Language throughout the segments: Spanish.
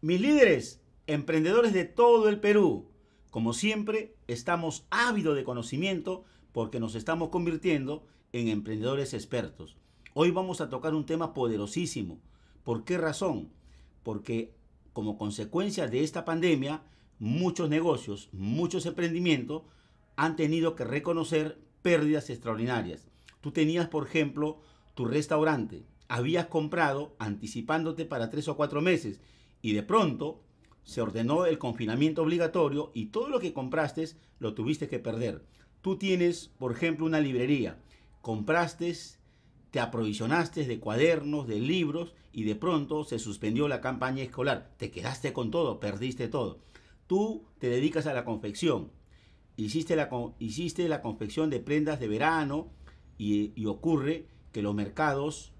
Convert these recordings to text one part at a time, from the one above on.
Mis líderes, emprendedores de todo el Perú, como siempre, estamos ávidos de conocimiento porque nos estamos convirtiendo en emprendedores expertos. Hoy vamos a tocar un tema poderosísimo. ¿Por qué razón? Porque como consecuencia de esta pandemia, muchos negocios, muchos emprendimientos han tenido que reconocer pérdidas extraordinarias. Tú tenías, por ejemplo, tu restaurante, habías comprado anticipándote para tres o cuatro meses y de pronto se ordenó el confinamiento obligatorio y todo lo que compraste lo tuviste que perder. Tú tienes, por ejemplo, una librería, compraste, te aprovisionaste de cuadernos, de libros y de pronto se suspendió la campaña escolar. Te quedaste con todo, perdiste todo. Tú te dedicas a la confección. Hiciste la, hiciste la confección de prendas de verano y ocurre que los mercados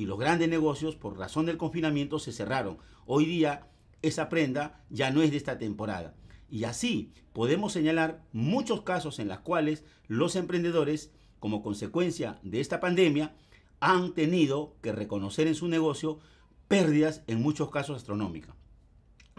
y los grandes negocios por razón del confinamiento se cerraron. Hoy día esa prenda ya no es de esta temporada. Y así podemos señalar muchos casos en los cuales los emprendedores, como consecuencia de esta pandemia, han tenido que reconocer en su negocio pérdidas en muchos casos astronómicas.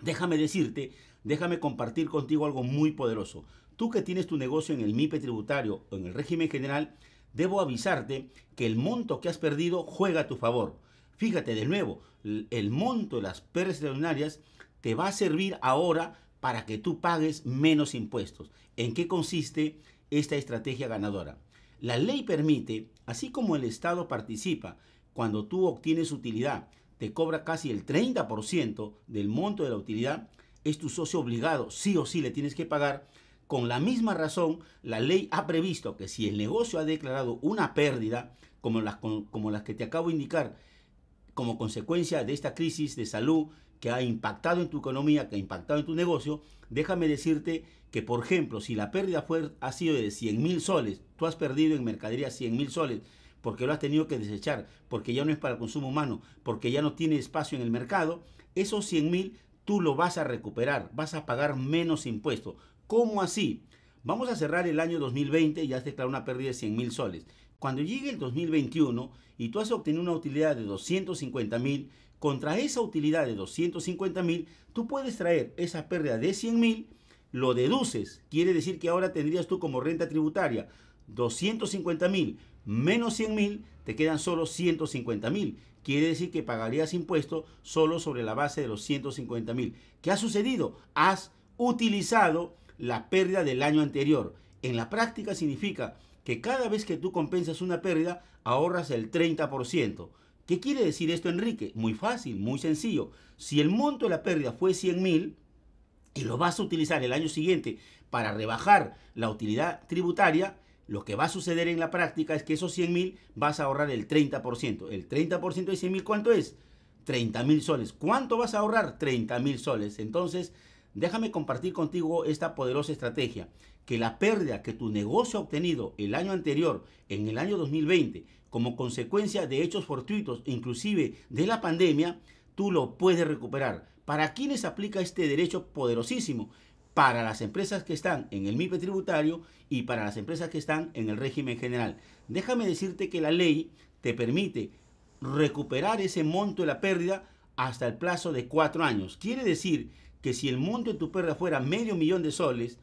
Déjame decirte, déjame compartir contigo algo muy poderoso. Tú que tienes tu negocio en el MIPE tributario o en el régimen general, debo avisarte que el monto que has perdido juega a tu favor. Fíjate de nuevo, el monto de las pérdidas extraordinarias te va a servir ahora para que tú pagues menos impuestos. ¿En qué consiste esta estrategia ganadora? La ley permite, así como el Estado participa cuando tú obtienes utilidad, te cobra casi el 30% del monto de la utilidad, es tu socio obligado, sí o sí le tienes que pagar con la misma razón, la ley ha previsto que si el negocio ha declarado una pérdida, como las, como las que te acabo de indicar, como consecuencia de esta crisis de salud que ha impactado en tu economía, que ha impactado en tu negocio, déjame decirte que, por ejemplo, si la pérdida ha sido de 100 mil soles, tú has perdido en mercadería 100 mil soles, porque lo has tenido que desechar, porque ya no es para el consumo humano, porque ya no tiene espacio en el mercado, esos 100 mil tú lo vas a recuperar, vas a pagar menos impuestos, ¿Cómo así? Vamos a cerrar el año 2020 y ya has declarado una pérdida de 100 mil soles. Cuando llegue el 2021 y tú has obtenido una utilidad de 250 mil, contra esa utilidad de 250 mil, tú puedes traer esa pérdida de 100 mil, lo deduces. Quiere decir que ahora tendrías tú como renta tributaria 250 mil menos 100 mil, te quedan solo 150 mil. Quiere decir que pagarías impuesto solo sobre la base de los 150 mil. ¿Qué ha sucedido? Has utilizado la pérdida del año anterior. En la práctica significa que cada vez que tú compensas una pérdida, ahorras el 30%. ¿Qué quiere decir esto, Enrique? Muy fácil, muy sencillo. Si el monto de la pérdida fue 100 mil y lo vas a utilizar el año siguiente para rebajar la utilidad tributaria, lo que va a suceder en la práctica es que esos 100 mil vas a ahorrar el 30%. ¿El 30% de 100 mil cuánto es? 30 mil soles. ¿Cuánto vas a ahorrar? 30 mil soles. Entonces, Déjame compartir contigo esta poderosa estrategia, que la pérdida que tu negocio ha obtenido el año anterior, en el año 2020, como consecuencia de hechos fortuitos, inclusive de la pandemia, tú lo puedes recuperar. ¿Para quiénes aplica este derecho poderosísimo? Para las empresas que están en el MIPE tributario y para las empresas que están en el régimen general. Déjame decirte que la ley te permite recuperar ese monto de la pérdida hasta el plazo de cuatro años. Quiere decir que si el monto de tu pérdida fuera medio millón de soles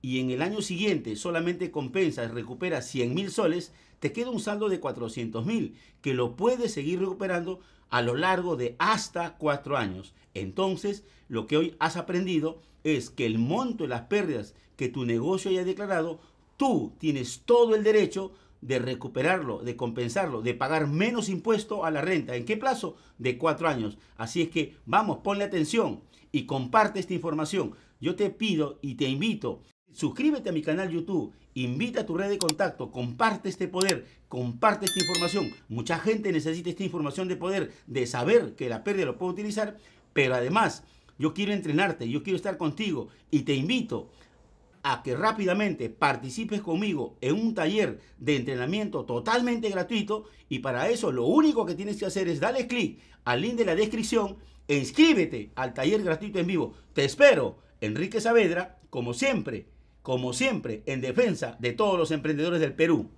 y en el año siguiente solamente compensas, recuperas 100 mil soles, te queda un saldo de 400 mil que lo puedes seguir recuperando a lo largo de hasta cuatro años. Entonces, lo que hoy has aprendido es que el monto de las pérdidas que tu negocio haya declarado, tú tienes todo el derecho de recuperarlo, de compensarlo, de pagar menos impuesto a la renta. ¿En qué plazo? De cuatro años. Así es que vamos, ponle atención y comparte esta información. Yo te pido y te invito, suscríbete a mi canal YouTube, invita a tu red de contacto, comparte este poder, comparte esta información. Mucha gente necesita esta información de poder, de saber que la pérdida lo puedo utilizar, pero además yo quiero entrenarte, yo quiero estar contigo y te invito a que rápidamente participes conmigo en un taller de entrenamiento totalmente gratuito y para eso lo único que tienes que hacer es darle clic al link de la descripción e inscríbete al taller gratuito en vivo. Te espero, Enrique Saavedra, como siempre, como siempre, en defensa de todos los emprendedores del Perú.